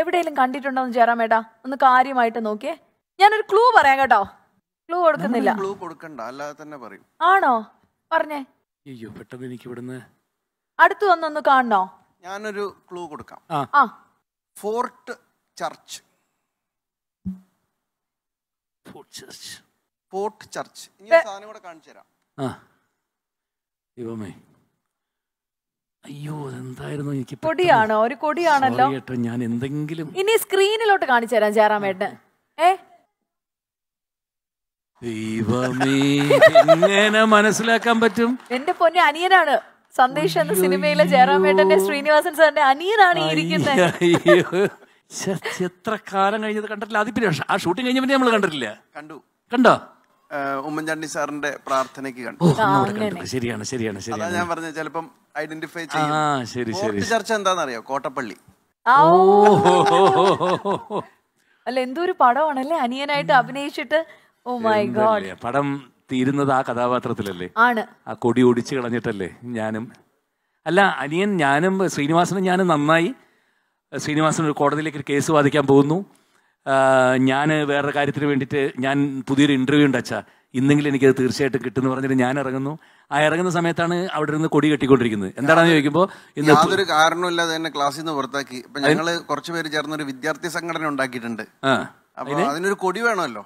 എവിടെയെങ്കിലും കണ്ടിട്ടുണ്ടോ എന്ന് ജയറാമേട്ടാ ഒന്ന് കാര്യമായിട്ട് നോക്കിയേ ഞാനൊരു ക്ലൂ പറയാം കേട്ടോ ക്ലൂ കൊടുക്കുന്നില്ല ക്ലൂ കൊടുക്കണ്ട അല്ലാതെ തന്നെ പറയും ആണോ പറഞ്ഞേ അയ്യോ പെട്ടെന്ന് എനിക്ക് ഇവിടുന്ന് അടുത്ത് വന്നൊന്ന് കാണണോ ഞാനൊരു ക്ലൂ കൊടുക്കാം ആ fort church fort church fort church ഇനി സാധനം കൂടെ കാണിച്ചു തരാം ദൈവമേ അയ്യോ എന്തായിരുന്നു എനിക്ക് കൊടിയാണോ ഒരു കൊടിയാണല്ലോ ഞാൻ എന്തെങ്കിലും ഇനി സ്ക്രീനിലോട്ട് കാണിച്ചു തരാം ചേരാമേട്ടൻ ഏ ദൈവമേ മനസ്സിലാക്കാൻ പറ്റും എന്റെ പൊന്നെ അനിയനാണ് സന്ദേശ എന്ന സിനിമയിലെ വേട്ടന്റെ ശ്രീനിവാസൻ സാറിന്റെ അനിയനാണ് ഇരിക്കുന്നത് എത്ര കാലം കഴിഞ്ഞത് കണ്ടിട്ടില്ല അതിപ്പിന്നെ ആ ഷൂട്ടിംഗ് കഴിഞ്ഞ പിന്നെ നമ്മൾ കണ്ടിട്ടില്ല കണ്ടു കണ്ടോ ഉമ്മൻചാണ്ടി സാറിന്റെ പ്രാർത്ഥനയ്ക്ക് കണ്ടു ശരിയാണ് ശരിയാണ് ശരിയാണ് ഞാൻ പറഞ്ഞ ചിലപ്പം ഐഡന്റിഫൈ ചെയ്യും ചർച്ച എന്താണെന്നറിയോ കോട്ടപ്പള്ളി അല്ല എന്തോ ഒരു പടമാണല്ലേ അനിയനായിട്ട് അഭിനയിച്ചിട്ട് ഓ മൈ ഗോഡ് പടം തീരുന്നത് ആ കഥാപാത്രത്തിലല്ലേ ആണ് ആ കൊടി ഓടിച്ചു കളഞ്ഞിട്ടല്ലേ ഞാനും അല്ല അനിയൻ ഞാനും ശ്രീനിവാസനും ഞാനും നന്നായി ശ്രീനിവാസൻ ഒരു കോടതിയിലേക്ക് കേസ് വാദിക്കാൻ പോകുന്നു ഞാൻ വേറെ കാര്യത്തിന് വേണ്ടിയിട്ട് ഞാൻ പുതിയൊരു ഇൻ്റർവ്യൂ ഉണ്ട് ഇന്നെങ്കിലും എനിക്കത് തീർച്ചയായിട്ടും കിട്ടുമെന്ന് പറഞ്ഞിട്ട് ഞാൻ ഇറങ്ങുന്നു ആ ഇറങ്ങുന്ന സമയത്താണ് അവിടെ നിന്ന് കൊടി കെട്ടിക്കൊണ്ടിരിക്കുന്നത് എന്താണെന്ന് ചോദിക്കുമ്പോൾ ഇന്ന് യാതൊരു കാരണമില്ലാതെ തന്നെ ക്ലാസ്സിൽ നിന്ന് പുറത്താക്കി ഇപ്പൊ ഞങ്ങൾ കുറച്ച് പേര് ചേർന്ന് ഒരു വിദ്യാർത്ഥി സംഘടന ഉണ്ടാക്കിയിട്ടുണ്ട് അപ്പൊ അതിനൊരു കൊടി വേണമല്ലോ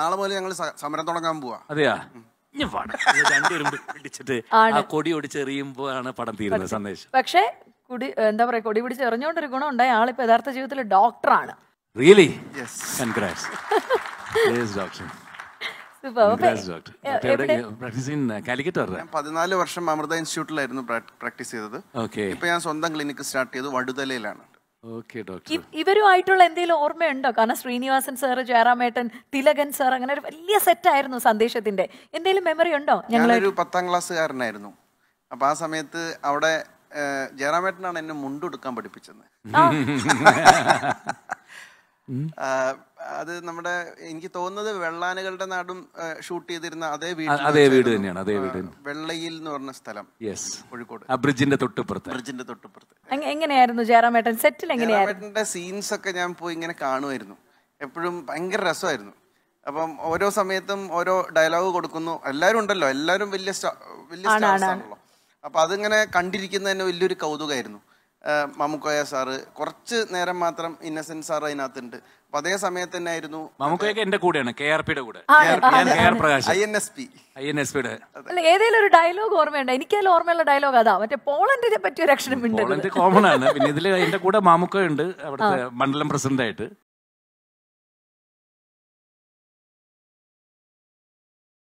നാളെ മുതൽ ഞങ്ങൾ സമരം തുടങ്ങാൻ പോവാ അതെയാ രണ്ടുപേരും പിടിച്ചിട്ട് ആ കൊടി ആണ് പടം സന്ദേശം പക്ഷേ കുടി എന്താ പറയാ കൊടി പിടിച്ച് എറിഞ്ഞോണ്ടൊരു ഗുണം ഉണ്ടായ ആളിപ്പോ യഥാർത്ഥ ജീവിതത്തിൽ ഡോക്ടറാണ് റിയലി കൺഗ്രാറ്റ്സ് ഡോക്ടർ പതിനാല് വർഷം അമൃത ഇൻസ്റ്റിറ്റ്യൂട്ടിലായിരുന്നു പ്രാക്ടീസ് ചെയ്തത് ഇപ്പൊ ഞാൻ സ്വന്തം ക്ലിനിക്ക് സ്റ്റാർട്ട് ചെയ്ത് വടുതലയിലാണ് ഇവരുമായിട്ടുള്ള എന്തെങ്കിലും ഓർമ്മയുണ്ടോ കാരണം ശ്രീനിവാസൻ സാർ ജയറാമേട്ടൻ തിലകൻ സാർ അങ്ങനെ ഒരു വലിയ സെറ്റ് ആയിരുന്നു സന്ദേശത്തിന്റെ എന്തെങ്കിലും മെമ്മറി ഉണ്ടോ ഞാനൊരു പത്താം ക്ലാസ്സുകാരനായിരുന്നു അപ്പൊ ആ സമയത്ത് അവിടെ ജയറാമേട്ടനാണ് എന്നെ മുണ്ടെടുക്കാൻ പഠിപ്പിച്ചത് അത് നമ്മുടെ എനിക്ക് തോന്നുന്നത് വെള്ളാനകളുടെ നാടും ഷൂട്ട് ചെയ്തിരുന്ന അതേ വീട് അതേ വീട് തന്നെയാണ് അതേ വീട് വെള്ളയിൽ എന്ന് പറഞ്ഞ സ്ഥലം യെസ് കോഴിക്കോട് ബ്രിഡ്ജിന്റെ തൊട്ടുപുറത്ത് ബ്രിഡ്ജിന്റെ തൊട്ടുപുറത്ത് എങ്ങനെയായിരുന്നു ജയറാമേട്ടൻ സെറ്റിൽ എങ്ങനെയായിരുന്നു സീൻസ് ഒക്കെ ഞാൻ പോയി ഇങ്ങനെ കാണുമായിരുന്നു എപ്പോഴും ഭയങ്കര രസമായിരുന്നു അപ്പം ഓരോ സമയത്തും ഓരോ ഡയലോഗ് കൊടുക്കുന്നു എല്ലാവരും ഉണ്ടല്ലോ എല്ലാവരും വലിയ വലിയ സ്റ്റാർസ് ആണല്ലോ അപ്പൊ അതിങ്ങനെ കണ്ടിരിക്കുന്ന തന്നെ വലിയൊരു കൗതുകമായിരുന്നു മമുക്കോയ സാറ് കുറച്ച് നേരം മാത്രം ഇന്നസെന്റ് സാർ അതിനകത്തുണ്ട് അപ്പൊ അതേ സമയത്ത് തന്നെ ആയിരുന്നു മമുക്കോയൊക്കെ എന്റെ കൂടെയാണ് കെ ആർ പിയുടെ കൂടെ I N S P I N S പിയുടെ ഏതെങ്കിലും ഒരു ഡയലോഗ് ഓർമ്മയുണ്ട് എനിക്ക് അതിൽ ഓർമ്മയുള്ള ഡയലോഗ് അതാ മറ്റേ പോളണ്ടിനെ പറ്റിയ ഒരു അക്ഷരം ഉണ്ട് കോമൺ ആണ് പിന്നെ ഇതിൽ എന്റെ കൂടെ മാമുക്ക ഉണ്ട് അവിടുത്തെ മണ്ഡലം പ്രസിഡന്റ് ആയിട്ട്